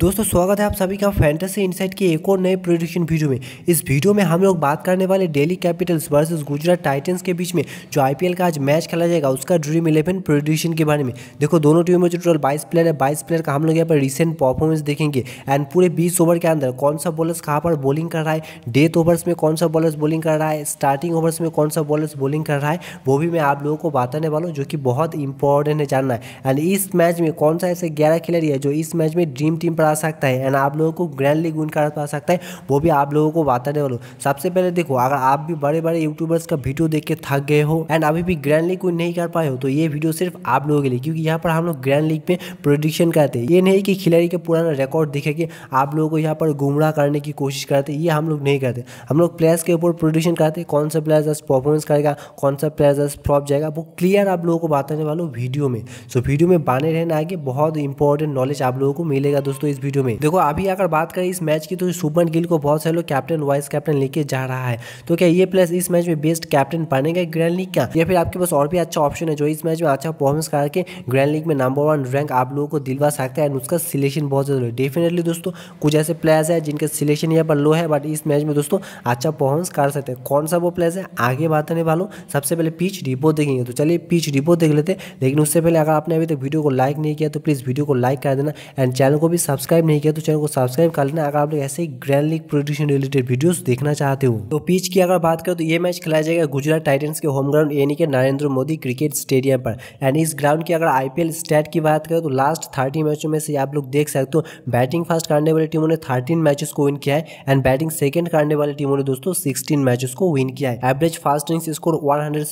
दोस्तों स्वागत है आप सभी का फैंटेसी इनसाइट के एक और नए प्रोडिक्शन वीडियो में इस वीडियो में हम लोग बात करने वाले Delhi Capitals versus Gujarat Titans के बीच में जो आईपीएल का आज मैच खेला जाएगा उसका ड्रीम इलेवन प्रोडिक्शन के बारे में देखो दोनों टीमों में जो टोटल बाईस प्लेयर है बाईस प्लेयर का हम लोग यहाँ पर रिसेंट परफॉर्मेंस देखेंगे एंड पूरे बीस ओवर के अंदर कौन सा बॉलर्स कहाँ पर बॉलिंग कर रहा है डेथ ओवर्स में कौन सा बॉलर्स बॉलिंग कर रहा है स्टार्टिंग ओवर्स में कौन सा बॉलर्स बॉलिंग कर रहा है वो भी मैं आप लोगों को बताने वाला हूँ जो कि बहुत इंपॉर्टेंट है जानना है एंड इस मैच में कौन सा ऐसे ग्यारह खिलाड़ी है जो इस मैच में ड्रीम टीम पर आ सकता है एंड आप लोगों को ग्रैंड लीग विन करा सकता है वो भी आप लोगों को बताने वालों सबसे पहले देखो अगर आप भी बड़े बड़े यूट्यूबर्स का वीडियो देख के थक गए हो एंड अभी भी ग्रैंड लीग विन नहीं कर पाए हो तो ये वीडियो सिर्फ आप लोगों के लिए क्योंकि यहाँ पर हम लोग ग्रैंड लीग में प्रोडिक्शन करते हैं ये नहीं कि खिलाड़ी के पुराना रिकॉर्ड दिखे कि आप लोगों को यहाँ पर गुमराह करने की कोशिश करते ये हम लोग नहीं करते हम लोग प्लेयर्स के ऊपर प्रोडिक्शन करते कौन सा प्लेयर जस्ट परफॉर्मेंस करेगा कौन सा प्लेयर जस्ट फ्लॉप जाएगा वो क्लियर आप लोगों को बताने वालों वीडियो में सो वीडियो में बने रहना आगे बहुत इंपॉर्टेंट नॉलेज आप लोगों को मिलेगा दोस्तों इस वीडियो में देखो अभी अगर बात करें इस मैच की तो सुमन गिल को बहुत सारे लोग कैप्टन वाइस कैप्टन लेके जा रहा है तो क्या ये प्लेयर इस मैच में बेस्ट कैप्टन बनेगा ग्रैंड लीग का या फिर आपके पास और भी अच्छा ऑप्शन है जो इस मैच में अच्छा परफॉर्मेंस करके ग्रैंड लीग में नंबर वन रैंक आप लोगों को दिलवा सकता है उसका सिलेक्शन बहुत जरूरी डेफिनेटली दोस्तों कुछ ऐसे प्लेयर्स है जिनका सिलेक्शन यहाँ पर लो है बट इस मैच में दोस्तों अच्छा परफॉर्मेंस कर सकते हैं कौन सा वो प्लेयर है आगे बात करने वालों सबसे पहले पिच रिपोर्ट देखेंगे तो चलिए पिच रिपो देख लेते लेकिन उससे पहले अगर आपने अभी तक वीडियो को लाइक नहीं किया तो प्लीज़ वीडियो को लाइक कर देना एंड चैनल को भी सब्सक्राइब सब्सक्राइब नहीं किया तो चैनल को सब्सक्राइब कर लेना अगर आप लोग ऐसे ही grand league prediction related videos देखना चाहते हो तो पिच की अगर बात करें तो ये मैच खेला जाएगा गुजरात टाइटन्स के होम ग्राउंड यानी कि नरेंद्र मोदी क्रिकेट स्टेडियम पर एंड इस ग्राउंड की अगर आई स्टैट की बात करें तो लास्ट थर्टी मैचों में से आप लोग देख सकते हो बैटिंग फर्स्ट करने वाली टीमों ने थर्टीन मैचेस को विन किया है एंड बैटिंग सेकंड करने वाली टीमों ने दोस्तों सिक्सटीन मैचेस को विन किया है average first innings score one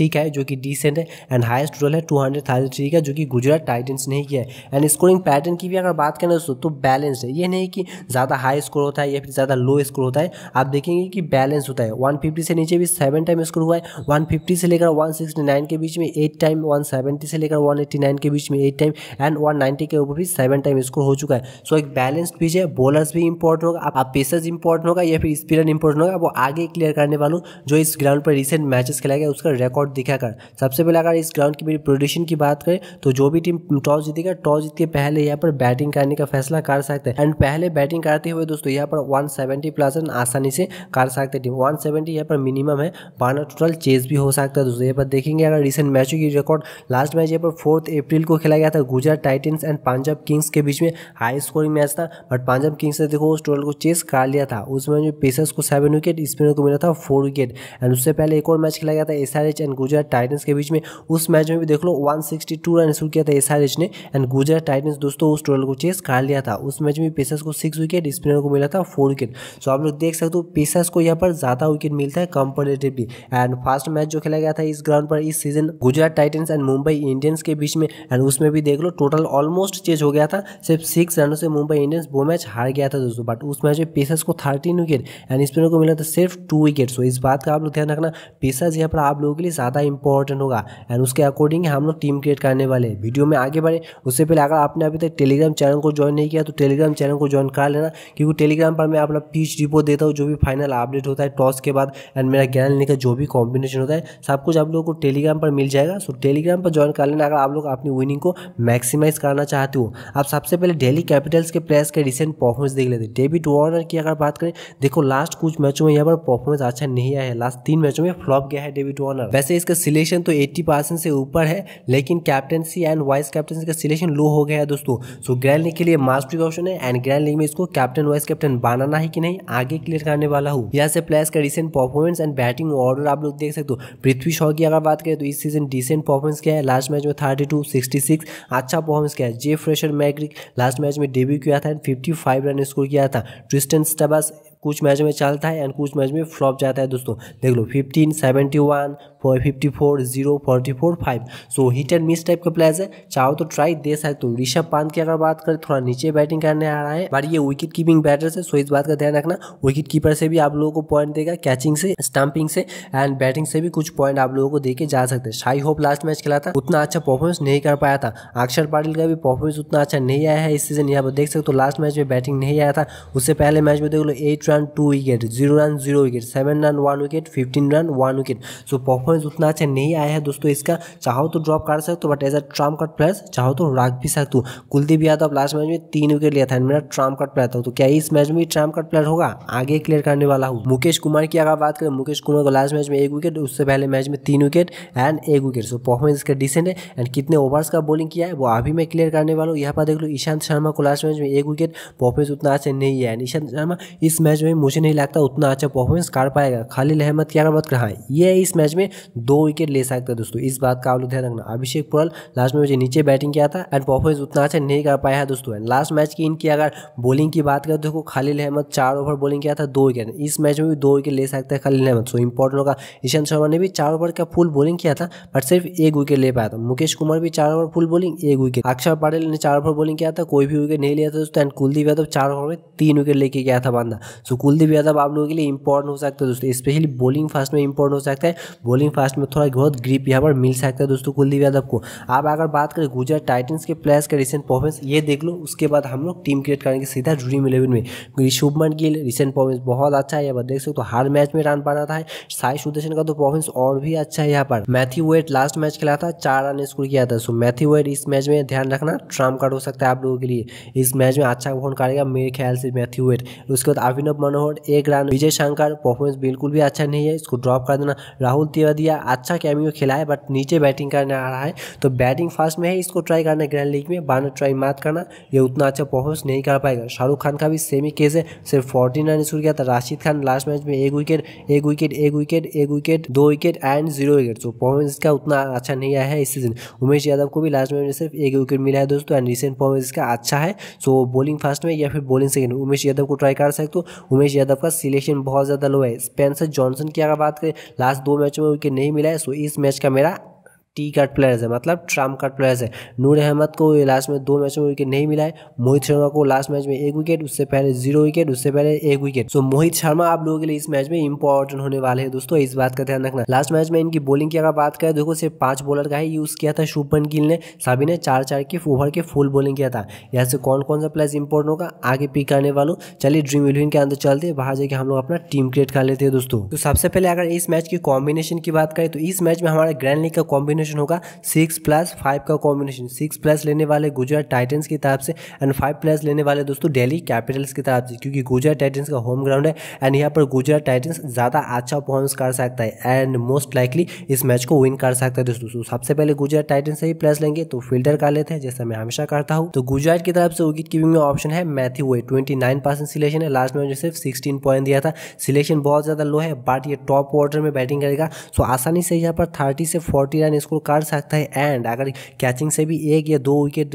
का है जो कि डिसेंट है एंड हाइस्ट रोल है टू का जो कि गुजरात टाइटन्स ने ही किया है एंड स्कोरिंग पैटर्न की भी अगर बात करें दोस्तों तो बैलेंस है ये नहीं कि ज़्यादा हाई स्कोर होता है या फिर ज़्यादा लो स्कोर होता है आप देखेंगे कि बैलेंस होता है वन से नीचे भी सेवन टाइम स्कोर हुआ है वन से लेकर वन के बीच में एट टाइम वन से लेकर वन के बीच में एट टाइम एंड वन के ऊपर भी सेवन टाइम स्कोर हो चुका है सो एक बैलेंस पिच है बॉलर्स भी इंपॉर्टेंट होगा आप पेसर्स इंपॉर्टेंट होगा या फिर स्पिनर इंपॉर्टेंट होगा वो आगे क्लियर करने वालों जो इस ग्राउंड पर रिसेंट मैचेस खेला गया उसका रिकॉर्ड दिखाकर सबसे पहले अगर इस ग्राउंड की मेरी प्रोडिशन की बात करें तो जो भी टीम टॉस जीतेगा टॉस जीत के पहले यहाँ पर बैटिंग करने का फैसला फैसला कर सकते हैं एंड पहले बैटिंग करते हुए दोस्तों यहाँ पर 170 प्लस रन आसानी से कर सकते हैं वन सेवेंटी यहाँ पर मिनिमम है बारह टोटल चेज भी हो सकता है दोस्तों यहाँ पर देखेंगे अगर रिसेंट मैचों की रिकॉर्ड लास्ट मैच यहाँ पर फोर्थ अप्रैल को खेला गया था Gujarat Titans and Punjab Kings के बीच में हाई स्कोरिंग मैच था बट पंजाब किंग्स ने देखो उस टोटल को चेस कर लिया था उसमें जो पेसर्स को सेवन विकेट स्पिनर को मिला था फोर विकेट एंड उससे पहले एक और मैच खेला गया था एस एंड गुजरात टाइटन्स के बीच में उस मैच में भी देख लो वन रन स्कोर किया था एस ने एंड गुजरात टाइटन्स दोस्तों उस टोटल को चेस कर लिया था उस मैच में पेसर्स को सिक्स विकेट स्पिनर को मिला था फोर विकेट सो आप लोग देख सकते हो पेसर्स को यहाँ पर ज़्यादा विकेट मिलता है कंपेरेटिवली एंड फास्ट मैच जो खेला गया था इस ग्राउंड पर इस season Gujarat Titans and Mumbai Indians के बीच में एंड उसमें भी देख लो टोटल ऑलमोस्ट चेंज हो गया था सिर्फ सिक्स रनों से मुंबई इंडियंस वो मैच हार गया था दोस्तों बट उस मैच में पेसर्स को थर्टीन विकेट एंड स्पिनर को मिला था सिर्फ टू विकेट सो इस बात का आप लोग ध्यान रखना पेसर्स यहाँ पर आप लोगों के लिए ज़्यादा इंपॉर्टेंट होगा एंड उसके अकॉर्डिंग हम लोग टीम क्रिएट करने वाले वीडियो में आगे बढ़े उससे पहले अगर आपने अभी तक टेलीग्राम चैनल को ज्वाइन नहीं किया तो टेलीग्राम चैनल को ज्वाइन कर लेना क्योंकि टेलीग्राम पर मैं अपना पीच रिपोर्ट देता हूँ जो भी फाइनल अपडेट होता है टॉस के बाद एंड मेरा ज्ञान लेने का जो भी कॉम्बिनेशन होता है सब कुछ आप लोगों को टेलीग्राम पर मिल जाएगा सो टेलीग्राम पर ज्वाइन कर लेना अगर आप लोग अपनी विनिंग को मैक्सिमाइज करना चाहते हो आप सबसे पहले डेली कैपिटल्स के प्लेयर्स के रिसेंट परफॉर्मेंस देख लेते डेविड वार्नर की अगर बात करें देखो लास्ट कुछ मैचों में यहाँ पर परफॉर्मेंस अच्छा नहीं आया है लास्ट तीन मैचों में फ्लॉप गया है डेविड वार्नर वैसे इसका सिलेक्शन तो एट्टी से ऊपर है लेकिन कैप्टनसी एंड वाइस कैप्टनसी का सिलेक्शन लो हो गया है दोस्तों सो ग्रैल के लिए मास प्रिकॉशन है एंड ग्रैंड लीग में इसको कैप्टन वाइस कैप्टन बनाना है कि नहीं आगे क्लियर करने वाला हूँ यहाँ से प्लेयर्स का recent performance and batting order आप लोग देख सकते हो पृथ्वी शॉ की अगर बात करें तो इस सीजन डिसेंट परफॉर्मेंस किया है लास्ट मैच में थर्टी टू सिक्सटी सिक्स अच्छा परफॉर्मेंस किया है J Fraser McGurk last match में डेब्यू किया था and fifty five run score किया था ट्रिस्टन स्टबस कुछ मैच में चलता है एंड कुछ मैच में फ्लॉप जाता है दोस्तों देख लो fifteen seventy one four fifty four zero forty four five so hit and miss type का प्लेयर्स है चाहो तो ट्राई दे सकते हो तो ऋषभ पंत की अगर बात करें थोड़ा नीचे बैटिंग करने आ रहा है बट ये विकेट कीपिंग बैटर्स है सो इस बात का ध्यान रखना विकेट कीपर से भी आप लोगों को पॉइंट देगा कैचिंग से स्टम्पिंग से एंड बैटिंग से भी कुछ पॉइंट आप लोगों को देके जा सकते हैं शाई होप लास्ट मैच खेला था उतना अच्छा परफॉर्मेंस नहीं कर पाया था अक्षर पाटिल का भी परफॉर्मेंस उतना अच्छा नहीं आया है इस सीजन यहाँ पर देख सकते हो लास्ट मैच में बैटिंग नहीं आया था उससे पहले मैच में देख लो eight run two wicket zero run zero wicket seven run one wicket fifteen run one wicket so performance उतना अच्छा नहीं आया है दोस्तों इसका चाहो तो ड्रॉप कर सकते हो but as a trump card player चाहो तो रख भी सकते हो कुलदीप यादव लास्ट मैच में तीन विकेट लिया था मेरा ट्राम कट प्लेयर था तो क्या इस मैच में ट्राम कट प्लेयर होगा आगे क्लियर करने वाला हूँ मुकेश कुमार की अगर बात करें मुकेश कुमार को लास्ट मैच में एक विकेट उससे पहले मैच में तीन विकेट एंड एक विकेट सो परफॉर्मेंस इसका डिसेंट है एंड कितने ओवर्स का बॉलिंग किया है वो अभी मैं क्लियर करने वाला हूँ यहाँ पर देख लो ईशांत शर्मा को लास्ट मैच में एक विकेट परफॉर्मेंस उतना अच्छा नहीं है ईशांत शर्मा इस मैच मैच में मुझे नहीं लगता उतना अच्छा परफॉर्मेंस कर पाएगा खाली अहमद क्या मत कहा है ये इस मैच में दो विकेट ले सकता है दोस्तों इस बात का आप लोग ध्यान रखना अभिषेक पुरल लास्ट में मुझे नीचे बैटिंग किया था एंड परफॉर्मेंस उतना अच्छा नहीं कर पाया है दोस्तों एंड लास्ट मैच की इनकी अगर बॉलिंग की बात करें तो देखो खालिल अहमद चार ओवर बॉलिंग किया था दो विकेट इस मैच में भी दो विकेट ले सकता है खालिल अहमद सो इंपॉर्टेंट होगा ईशांत शर्मा ने भी चार ओवर का फुल बॉलिंग किया था बट सिर्फ एक विकेट ले पाया था मुकेश कुमार भी चार ओवर फुल बॉलिंग एक विकेट अक्षर पटेल ने चार ओवर बॉलिंग किया था कोई भी विकेट नहीं लिया था दोस्तों एंड कुलदीप यादव चार ओवर में तीन विकेट लेके गया था बंदा सो कुलदीप यादव आप लोगों के लिए इंपॉर्टेंट हो सकता है दोस्तों स्पेशली बॉलिंग फास्ट में इंपॉर्टेंट हो सकता है बॉलिंग फास्ट में थोड़ा बहुत ग्रिप यहाँ पर मिल सकता है दोस्तों कुलदीप यादव को आप अगर बात करें गुजरात टाइटन्स के प्लेयर्स का रिसेंट परफॉर्मेंस ये देख लो उसके बाद हम लोग टीम क्रिएट करेंगे सीधा ड्रीम इलेवन में शुभमन गिल रिसेंट परफॉर्मेंस बहुत अच्छा है यहाँ पर देख सकते हो तो हर मैच में रन बना था साई सुदर्शन का तो परफॉर्मेंस और भी अच्छा है यहाँ पर मैथ्यू वेट लास्ट मैच खेला था चार रन स्कोर किया था सो मैथ्यू वेट इस मैच में ध्यान रखना ट्राम कार्ड हो सकता है आप लोगों के लिए इस मैच में अच्छा परफॉर्म करेगा मेरे ख्याल से मैथ्यू वेट उसके बाद अभिनव मनोहर एक रन विजय शंकर परफॉर्मेंस बिल्कुल भी अच्छा नहीं है इसको ड्रॉप कर देना राहुल तिवादिया अच्छा कैमियो खिलाए बट नीचे बैटिंग करने आ रहा है तो बैटिंग फास्ट में है इसको ट्राई करना ग्रैंड लीग में बारह ट्राई मत करना ये उतना अच्छा परफॉर्मेंस नहीं कर पाएगा शाहरुख खान का भी सेमी केस है सिर्फ फोर्टी रन शुरू किया था राशिद खान लास्ट मैच में एक विकेट एक विकेट एक विकेट एक विकेट दो विकेट एंड जीरो विकेट तो परफॉर्मेंस का उतना अच्छा नहीं आया है इस सीजन उमेश यादव को भी लास्ट मैच में सिर्फ एक विकेट मिला है दोस्तों एंड रिसेंट परफॉर्मेंस का अच्छा है सो बॉलिंग फास्ट में या फिर बॉलिंग सेकेंड उमेश यादव को ट्राई कर सकते हो उमेश यादव का सिलेक्शन बहुत ज़्यादा लो है स्पेंसर जॉनसन की अगर बात करें लास्ट दो मैचों में विकेट नहीं मिला है सो इस मैच का मेरा टी कार्ड प्लेयर्स है मतलब ट्राम कार्ड प्लेयर्स है नूर अहमद को लास्ट में दो मैच में विकेट नहीं मिला है मोहित शर्मा को लास्ट मैच में एक विकेट उससे पहले जीरो विकेट उससे पहले एक विकेट सो मोहित शर्मा आप लोगों के लिए इस मैच में इंपॉर्टेंट होने वाले हैं दोस्तों इस बात का ध्यान रखना लास्ट मैच में इनकी बॉलिंग की अगर बात करें देखो सिर्फ पांच बॉलर का ही यूज किया था शुभन गिल ने सभी ने चार चार के ओवर के फुल बॉलिंग किया था यहाँ से कौन कौन सा प्लेयर्स इंपॉर्टेंट होगा आगे पिक करने वालों चलिए ड्रीम इलेवन के अंदर चलते हैं बाहर जाके हम लोग अपना टीम क्रिएट कर लेते हैं दोस्तों तो सबसे पहले अगर इस मैच की कॉम्बिनेशन की बात करें तो इस मैच में हमारे ग्रैंड लीग का कॉम्बिनेशन कॉम्बिनेशन होगा सिक्स प्लस फाइव का कॉम्बिनेशन सिक्स प्लस लेने वाले गुजरात टाइटन्स की तरफ से एंड फाइव प्लस लेने वाले दोस्तों डेली कैपिटल्स की तरफ से क्योंकि गुजरात टाइटन्स का होम ग्राउंड है एंड यहाँ पर गुजरात टाइटन्स ज़्यादा अच्छा परफॉर्मेंस कर सकता है एंड मोस्ट लाइकली इस मैच को विन कर सकता है दोस्तों सबसे पहले गुजरात टाइटन्स से ही प्लस लेंगे तो फिल्टर कर लेते हैं जैसा मैं हमेशा करता हूँ तो गुजरात की तरफ से विकेट कीपिंग में ऑप्शन है Matthew Wade twenty nine percent selection है लास्ट में मुझे सिर्फ सिक्सटीन पॉइंट दिया था सिलेक्शन बहुत ज़्यादा लो है बट ये टॉप ऑर्डर में बैटिंग करेगा सो आसानी से यहाँ पर थर्टी से फोर्टी रन स्कोर कर सकता है एंड अगर कैचिंग से भी एक या दो विकेट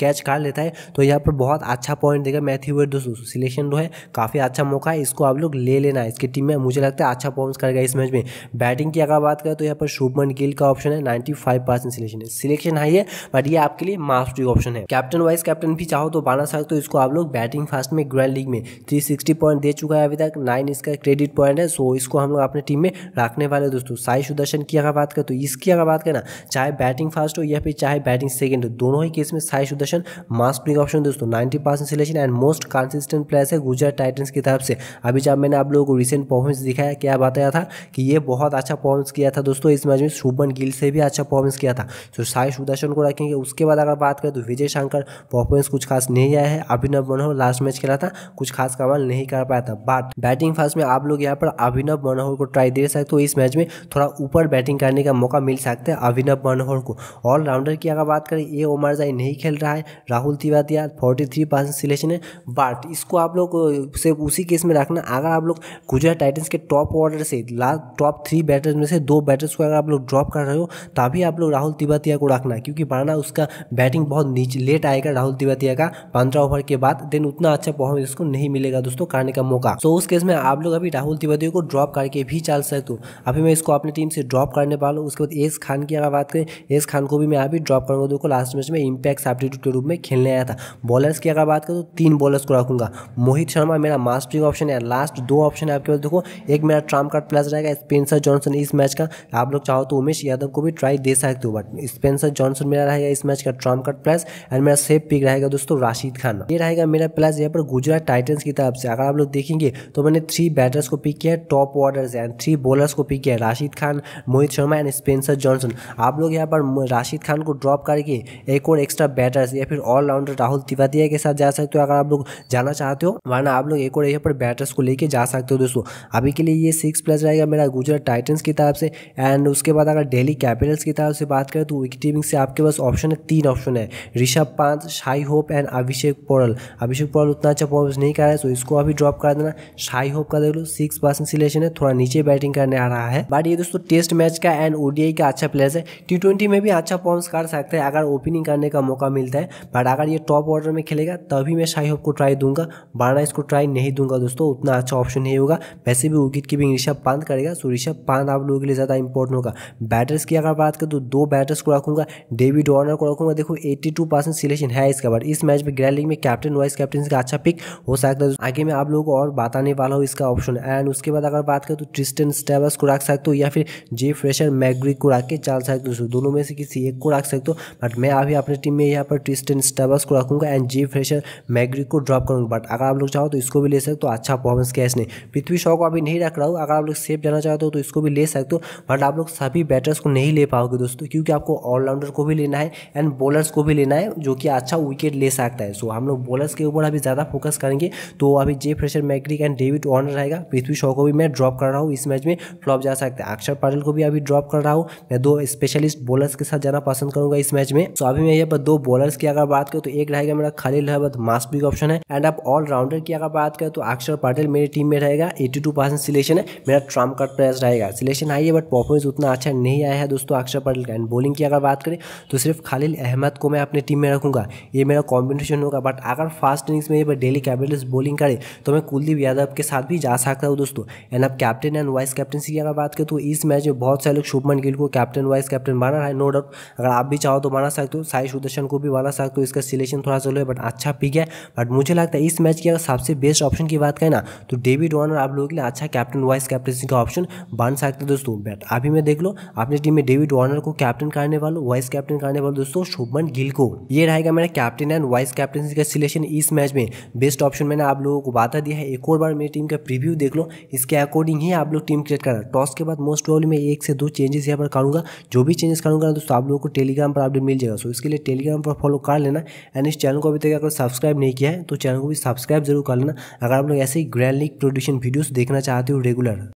कैच कर लेता है तो यहाँ पर बहुत अच्छा पॉइंट देगा मैथ्यू वेड दोस्तों सिलेक्शन जो है काफ़ी अच्छा मौका है इसको आप लोग ले लेना इसकी टीम में मुझे लगता है अच्छा परफॉर्मेंस करेगा इस मैच में बैटिंग की अगर बात करें तो यहाँ पर शुभमन गिल का ऑप्शन है नाइन्टी परसेंट सिलेक्शन है सिलेक्शन हाई है बट ये आपके लिए मास्टरी ऑप्शन है कैप्टन वाइस कैप्टन भी चाहो तो बना सकते हो इसको आप लोग बैटिंग फास्ट में ग्रैंड लीग में थ्री सिक्सटी पॉइंट दे चुका है अभी तक नाइन इसका क्रेडिट पॉइंट है सो इसको हम लोग अपने टीम में रखने वाले दोस्तों साई सुदर्शन की अगर बात करें तो इसकी अगर बात करें ना चाहे बैटिंग फास्ट हो या फिर चाहे बैटिंग सेकेंड हो दोनों ही केस में साई सुदर्शन मास्ट प्लिंग ऑप्शन दोस्तों ninety percent selection and most consistent player है गुजरात टाइटन्स की तरफ से अभी जब मैंने आप लोगों को रिसेंट परफॉर्मेंस दिखाया क्या बताया था कि ये बहुत अच्छा परफॉर्मेंस किया था दोस्तों इस मैच में शुभन गिल से भी अच्छा परफॉर्मेंस किया था तो साई सुदर्शन को रखेंगे उसके बाद अगर बात करें तो विजय शंकर परफॉर्मेंस कुछ खास नहीं आया है अभिनव मनोहर लास्ट मैच खेला था कुछ खास कमाल नहीं कर पाया था बट बैटिंग फास्ट में आप लोग यहाँ पर अभिनव मनोहर को ट्राई दे सकते हो इस मैच में थोड़ा ऊपर बैटिंग करने का मौका मिल सकता है अभिनव मनोहर को ऑलराउंडर की अगर बात करें ए ओमरजाई नहीं खेल रहा है Rahul Tewatia forty three percent selection है बट इसको आप लोग सिर्फ उसी केस में रखना अगर आप लोग गुजरात टाइटन्स के टॉप ऑर्डर से लास्ट टॉप थ्री बैटर्स में से दो बैटर्स को अगर आप लोग ड्रॉप कर रहे हो तभी आप लोग राहुल तिवातिया को रखना क्योंकि वरना उसका बैटिंग बहुत नीचे लेट आएगा राहुल तिवातिया का पंद्रह ओवर के बाद देन उतना अच्छा परफॉर्मेंस उसको नहीं मिलेगा दोस्तों करने का मौका सो उस केस में आप लोग अभी राहुल तिवातिया को ड्रॉप करके भी चल सकते हो अभी मैं इसको अपनी टीम से ड्रॉप करने वाला हूँ उसके बाद एस खान की अगर बात करें एस खान को भी मैं यहाँ पर ड्रॉप करूँगा देखो लास्ट मैच में इम्पैक्ट सब्टीट्यूट के रूप में खेलने आया था बॉलर्स की अगर बात करें तो तीन बॉलर्स को रखूंगा मोहित शर्मा मेरा मास्टरिंग ऑप्शन है लास्ट दो ऑप्शन है आपके पास देखो एक मेरा ट्राम कार्ड प्लस रहेगा स्पेंसर जॉनसन इस मैच का आप लोग चाहो तो उमेश यादव को भी ट्राई दे सकते हो बट स्पेंसर जॉनसन मेरा रहेगा इस मैच का ट्राम कार्ड प्लस एंड मेरा सेफ पिक रहेगा दोस्तों राशिद खान ये रहेगा मेरा प्लस यहाँ पर गुजरात टाइटन्स की तरफ से अगर आप लोग देखेंगे तो मैंने थ्री बैटर्स को पिक किया है top order and three bowlers को पिक किया है Rashid Khan Mohit Sharma and Spencer Johnson आप लोग यहाँ पर राशिद खान को ड्रॉप करके एक और एक्स्ट्रा बैटर्स या फिर ऑलराउंडर राहुल तिवातिया के साथ जा सकते हो अगर आप लोग जाना चाहते हो वरना आप लोग एक और यहाँ पर बैटर्स को लेके जा सकते हो दोस्तों अभी के लिए ये सिक्स प्लस रहेगा मेरा गुजरात टाइटन्स की तरफ से एंड उसके बाद अगर डेली कैपिटल्स की तरफ से बात करें तो विकेट टीमिंग से आपके पास ऑप्शन है तीन ऑप्शन है Rishabh Pant Shai Hope and अभिषेक पोरल अभिषेक पोरल उतना अच्छा परफॉर्मेंस नहीं कर रहा है तो इसको अभी ड्रॉप कर देना शाई होप का देख लो सिक्स परसेंट सिलेक्शन है थोड़ा नीचे बैटिंग करने आ रहा है बट ये दोस्तों टेस्ट मैच का एंड ओडीआई का अच्छा प्लेयर है से टी ट्वेंटी में भी अच्छा परफॉर्मेंस कर सकते हैं अगर ओपनिंग करने का मौका मिलता है बट अगर ये टॉप ऑर्डर में खेलेगा तभी मैं शाही होप को ट्राई दूंगा बारना इसको ट्राई नहीं दूंगा दोस्तों उतना अच्छा ऑप्शन नहीं होगा वैसे भी विकेट कीपिंग ऋषभ पंत करेगा सो ऋषभ पंत आप लोगों के लिए ज़्यादा इंपॉर्टेंट होगा बैटर्स की अगर बात करें तो दो बैटर्स को रखूंगा डेविड वार्नर को रखूंगा देखो 82 परसेंट सिलेक्शन है इसका बट इस मैच में ग्रैंड लीग में कैप्टन वाइस कैप्टन का अच्छा पिक हो सकता है आगे मैं आप लोगों को और बताने वाला हूँ इसका ऑप्शन एंड उसके बाद अगर बात करें तो ट्रिस्टन स्टेबस को रख सकते हो या फिर जे फ्रेशर मैग्री को रख के डाल सकते हो दोनों में से किसी एक को रख सकते हो बट मैं अभी अपने टीम में यहाँ पर ट्रिस्टन स्टेबल्स को रखूँगा एंड जी फ्रेशर मैग्री को ड्रॉप करूँगा बट अगर आप लोग चाहो तो इसको भी ले सकते हो तो अच्छा परफॉर्मेंस कैश नहीं पृथ्वी शॉ को अभी नहीं रख रहा हूँ अगर आप लोग सेफ जाना चाहते हो तो इसको भी ले सकते हो बट आप लोग सभी बैटर्स को नहीं ले पाओगे दोस्तों क्योंकि आपको ऑलराउंडर को भी लेना है एंड बॉलर्स को भी लेना है जो कि अच्छा विकेट ले सकता है सो हम लोग बॉलर्स के ऊपर अभी ज़्यादा फोकस करेंगे तो अभी J Fraser McGurk and David Warner रहेगा पृथ्वी शॉ को भी मैं ड्रॉप कर रहा हूँ इस मैच में फ्लॉप जा सकता है अक्षर पटेल को भी अभी ड्रॉप कर रहा हूँ मैं दो स्पेशलिस्ट बॉलर्स के साथ जाना पसंद करूंगा इस मैच में तो अभी मैं यहाँ पर दो बॉलर्स की अगर बात करूँ तो एक रहेगा मेरा खलील अहमद मास्ट ऑप्शन है एंड आप ऑलराउंडर की अगर बात करें तो अक्षर पटेल मेरी टीम में रहेगा एट्टी टू परसेंट सिलेक्शन है मेरा ट्रम्प कट प्राइस रहेगा सिलेक्शन आई है बट परफॉर्मेंस उतना अच्छा नहीं आया है दोस्तों अक्षर पटेल का एंड बॉलिंग की अगर बात करें तो सिर्फ खालिल अहमद को मैं अपनी टीम में रखूंगा ये मेरा कॉम्बिनेशन होगा बट अगर फास्ट इनिंग्स में ये डेली कैपिटल्स बॉलिंग करे तो मैं कुलदीप यादव के साथ भी जा सकता हूँ दोस्तों एंड आप कैप्टन एंड वाइस कैप्टनसी की अगर बात करें तो इस मैच में बहुत सारे लोग शुभमन गिल को कैप्टन वाइस वाइस कैप्टन बना रहा है नो डाउट अगर आप भी चाहो तो बना सकते हो साई सुदर्शन को भी बना सकते हो इसका सिलेक्शन थोड़ा सा लो है बट अच्छा पिक है बट मुझे लगता है इस मैच की अगर सबसे बेस्ट ऑप्शन की बात करें ना तो डेविड वार्नर आप लोगों के लिए अच्छा कैप्टन वाइस कैप्टनसी का ऑप्शन बन सकते हो दोस्तों बट अभी मैं देख लो अपनी टीम में डेविड वार्नर को कैप्टन करने वालों वाइस कैप्टन करने वालों दोस्तों शुभमन गिल को ये रहेगा मेरा कैप्टन एंड वाइस कैप्टनसी का सिलेक्शन इस मैच में बेस्ट ऑप्शन मैंने आप लोगों को बता दिया है एक और बार मेरी टीम का प्रीव्यू देख लो इसके अकॉर्डिंग ही आप लोग टीम क्रिएट करा टॉस के बाद मोस्ट प्रॉब्लम में एक से दो चेंजेस यहाँ पर करूंगा जो भी चेंजेस करूँगा दोस्तों आप लोगों को टेलीग्राम पर अपडेट मिल जाएगा सो इसके लिए टेलीग्राम पर फॉलो कर लेना एंड इस चैनल को अभी तक अगर सब्सक्राइब नहीं किया है तो चैनल को भी सब्सक्राइब जरूर कर लेना अगर आप लोग ऐसे ही ग्रैंड लीग प्रोड्यूशन वीडियोज़ देखना चाहते हो रेगुलर